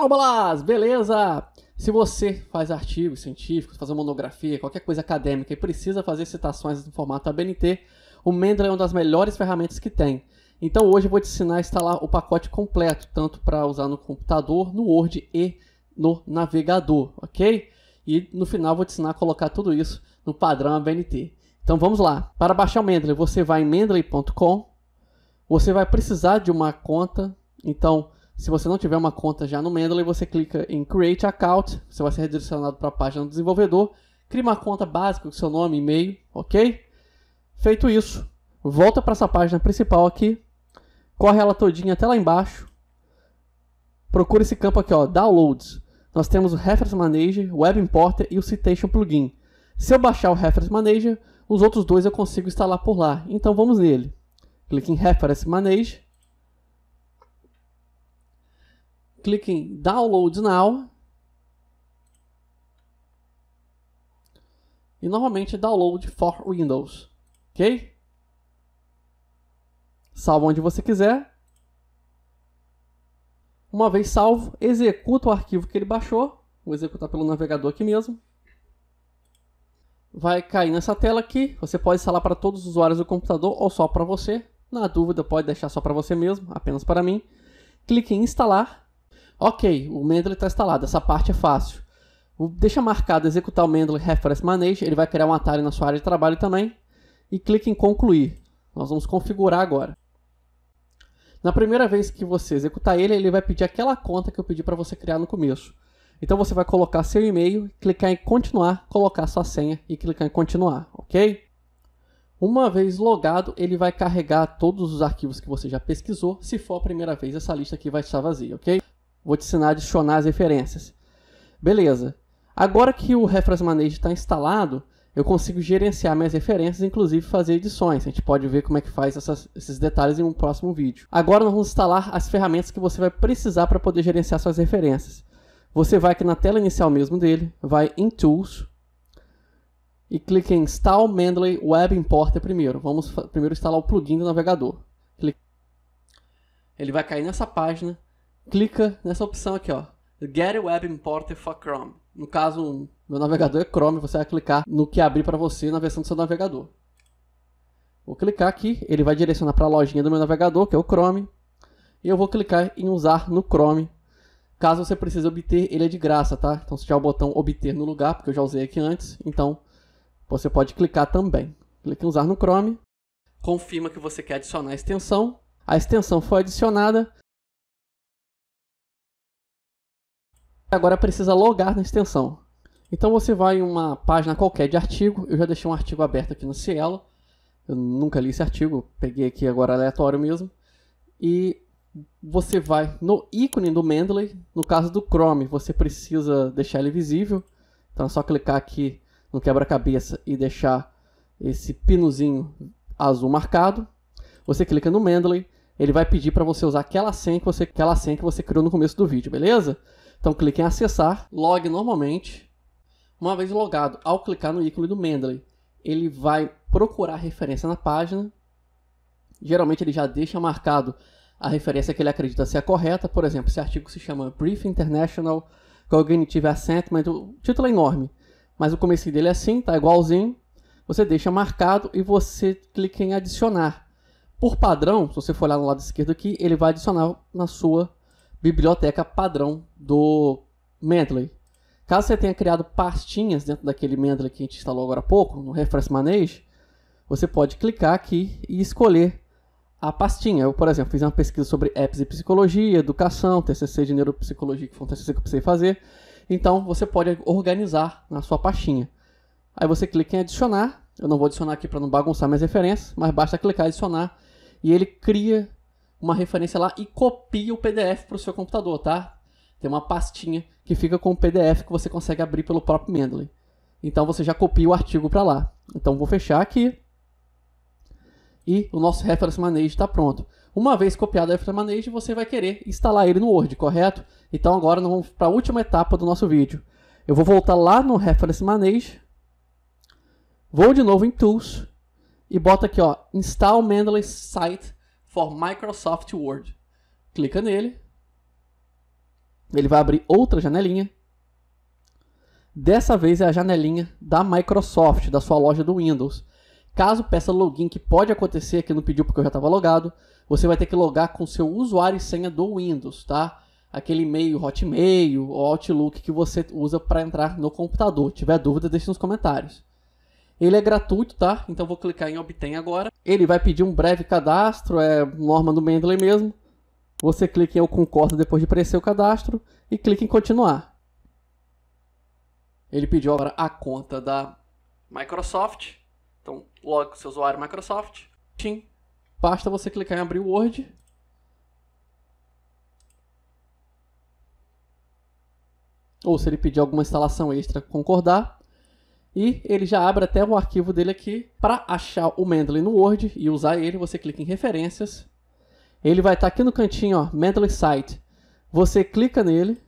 Fala, Balas! Beleza? Se você faz artigos científicos, faz uma monografia, qualquer coisa acadêmica e precisa fazer citações no formato ABNT, o Mendeley é uma das melhores ferramentas que tem. Então hoje eu vou te ensinar a instalar o pacote completo, tanto para usar no computador, no Word e no navegador, ok? E no final vou te ensinar a colocar tudo isso no padrão ABNT. Então vamos lá. Para baixar o Mendeley, você vai em mendeley.com. Você vai precisar de uma conta. Então, se você não tiver uma conta já no Mendeley, você clica em Create Account, você vai ser redirecionado para a página do desenvolvedor, cria uma conta básica com seu nome, e-mail, ok? Feito isso, volta para essa página principal aqui, corre ela todinha até lá embaixo, procura esse campo aqui, ó, Downloads. Nós temos o Reference Manager, Web Importer e o Citation Plugin. Se eu baixar o Reference Manager, os outros dois eu consigo instalar por lá. Então vamos nele. Clique em Reference Manager clique em Download Now. E novamente é Download for Windows, ok? Salva onde você quiser. Uma vez salvo, executa o arquivo que ele baixou. Vou executar pelo navegador aqui mesmo. Vai cair nessa tela aqui. Você pode instalar para todos os usuários do computador ou só para você. Na dúvida, pode deixar só para você mesmo, apenas para mim. Clique em instalar. Ok, o Mendeley está instalado, essa parte é fácil. Deixa marcado executar o Mendeley Reference Manager. ele vai criar um atalho na sua área de trabalho também. E clique em concluir. Nós vamos configurar agora. Na primeira vez que você executar ele, ele vai pedir aquela conta que eu pedi para você criar no começo. Então você vai colocar seu e-mail, clicar em continuar, colocar sua senha e clicar em continuar, ok? Uma vez logado, ele vai carregar todos os arquivos que você já pesquisou. Se for a primeira vez, essa lista aqui vai estar vazia, ok? Vou te ensinar a adicionar as referências. Beleza. Agora que o Reference Manager está instalado, eu consigo gerenciar minhas referências, inclusive fazer edições. A gente pode ver como é que faz essas, esses detalhes em um próximo vídeo. Agora nós vamos instalar as ferramentas que você vai precisar para poder gerenciar suas referências. Você vai aqui na tela inicial mesmo dele, vai em Tools e clica em Install Mendeley Web Importer primeiro. Vamos primeiro instalar o plugin do navegador. Ele vai cair nessa página clica nessa opção aqui, ó. Get Web Importer for Chrome. No caso, meu navegador é Chrome, você vai clicar no que abrir para você na versão do seu navegador. Vou clicar aqui, ele vai direcionar para a lojinha do meu navegador, que é o Chrome. E eu vou clicar em usar no Chrome. Caso você precise obter, ele é de graça, tá? Então se tiver o botão obter no lugar, porque eu já usei aqui antes, então você pode clicar também. Clique em usar no Chrome. Confirma que você quer adicionar a extensão. A extensão foi adicionada Agora precisa logar na extensão. Então você vai em uma página qualquer de artigo, eu já deixei um artigo aberto aqui no Cielo, eu nunca li esse artigo, peguei aqui agora aleatório mesmo, e você vai no ícone do Mendeley, no caso do Chrome, você precisa deixar ele visível, então é só clicar aqui no quebra-cabeça e deixar esse pinozinho azul marcado. Você clica no Mendeley, ele vai pedir para você usar aquela senha que você, aquela senha que você criou no começo do vídeo, beleza? Então clique em acessar, log normalmente. Uma vez logado, ao clicar no ícone do Mendeley, ele vai procurar referência na página. Geralmente ele já deixa marcado a referência que ele acredita ser a correta. Por exemplo, esse artigo se chama Brief International Cognitive Assessment. O título é enorme, mas o começo dele é assim, tá igualzinho. Você deixa marcado e você clica em adicionar. Por padrão, se você for olhar no lado esquerdo aqui, ele vai adicionar na sua biblioteca padrão do Mendeley. Caso você tenha criado pastinhas dentro daquele Mendeley que a gente instalou agora há pouco, no Refresh Manage, você pode clicar aqui e escolher a pastinha. Eu, por exemplo, fiz uma pesquisa sobre apps e psicologia, educação, TCC de neuropsicologia, que foi um TCC que eu precisei fazer. Então, você pode organizar na sua pastinha. Aí você clica em adicionar. Eu não vou adicionar aqui para não bagunçar minhas referências, mas basta clicar em adicionar e ele cria uma referência lá e copia o PDF para o seu computador, tá? Tem uma pastinha que fica com o PDF que você consegue abrir pelo próprio Mendeley. Então você já copia o artigo para lá. Então vou fechar aqui. E o nosso reference manage está pronto. Uma vez copiado o reference manage, você vai querer instalar ele no Word, correto? Então agora nós vamos para a última etapa do nosso vídeo. Eu vou voltar lá no reference manage. Vou de novo em tools e boto aqui, ó, install Mendeley site for Microsoft Word. Clica nele. Ele vai abrir outra janelinha. Dessa vez é a janelinha da Microsoft, da sua loja do Windows. Caso peça login, que pode acontecer, que não pediu porque eu já estava logado, você vai ter que logar com seu usuário e senha do Windows, tá? Aquele e-mail Hotmail ou Outlook que você usa para entrar no computador. Se tiver dúvida, deixe nos comentários. Ele é gratuito, tá? Então vou clicar em obtém agora. Ele vai pedir um breve cadastro, é norma do Mendeley mesmo. Você clica em eu concordo depois de preencher o cadastro e clica em continuar. Ele pediu agora a conta da Microsoft. Então, logo seu usuário Microsoft. Sim. Basta você clicar em abrir o Word. Ou se ele pedir alguma instalação extra, concordar. E ele já abre até o arquivo dele aqui. Para achar o Mendeley no Word e usar ele, você clica em referências. Ele vai estar tá aqui no cantinho, ó, Mendeley Site. Você clica nele.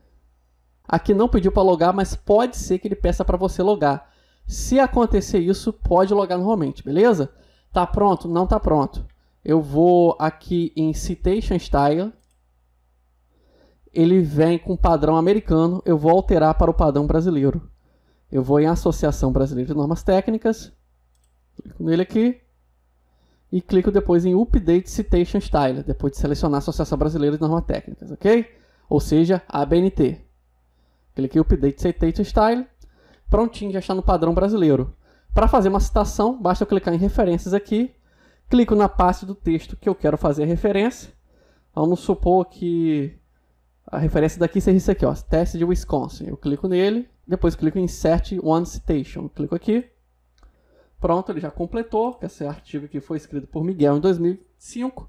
Aqui não pediu para logar, mas pode ser que ele peça para você logar. Se acontecer isso, pode logar normalmente, beleza? Tá pronto? Não tá pronto. Eu vou aqui em Citation Style. Ele vem com padrão americano. Eu vou alterar para o padrão brasileiro. Eu vou em Associação Brasileira de Normas Técnicas, clico nele aqui, e clico depois em Update Citation Style, depois de selecionar Associação Brasileira de Normas Técnicas, ok? Ou seja, ABNT. Cliquei em Update Citation Style, prontinho, já está no padrão brasileiro. Para fazer uma citação, basta eu clicar em referências aqui, clico na parte do texto que eu quero fazer a referência. Vamos supor que a referência daqui seja isso aqui, ó, teste de Wisconsin. Eu clico nele, depois clico em Insert One Citation. Clico aqui. Pronto, ele já completou. Esse artigo aqui foi escrito por Miguel em 2005.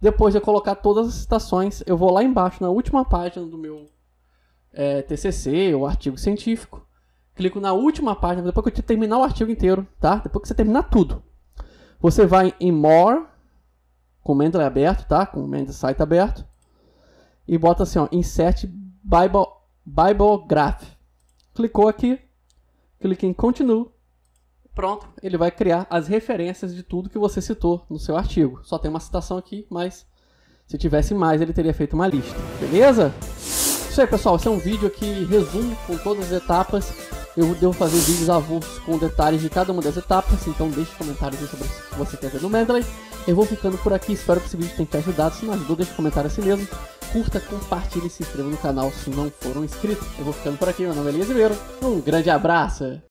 Depois de eu colocar todas as citações, eu vou lá embaixo na última página do meu é, TCC o artigo científico. Clico na última página, depois que eu terminar o artigo inteiro, tá? Depois que você terminar tudo. Você vai em More, com o Mendeley aberto, tá? Com o Mendeley Site aberto. E bota assim, ó, Insert Bible, Bible Graph. Clicou aqui, clique em Continue. Pronto, ele vai criar as referências de tudo que você citou no seu artigo. Só tem uma citação aqui, mas se tivesse mais, ele teria feito uma lista. Beleza? Isso aí, pessoal. Esse é um vídeo que resumo com todas as etapas. Eu devo fazer vídeos avulsos com detalhes de cada uma das etapas, então deixe comentários aí sobre o que você quer ver no Medley. Eu vou ficando por aqui, espero que esse vídeo tenha te ajudado. Se não ajudou, deixa um comentário assim mesmo. Curta, compartilhe e se inscreva no canal se não for um inscrito. Eu vou ficando por aqui, meu nome é Elias Ribeiro. Um grande abraço!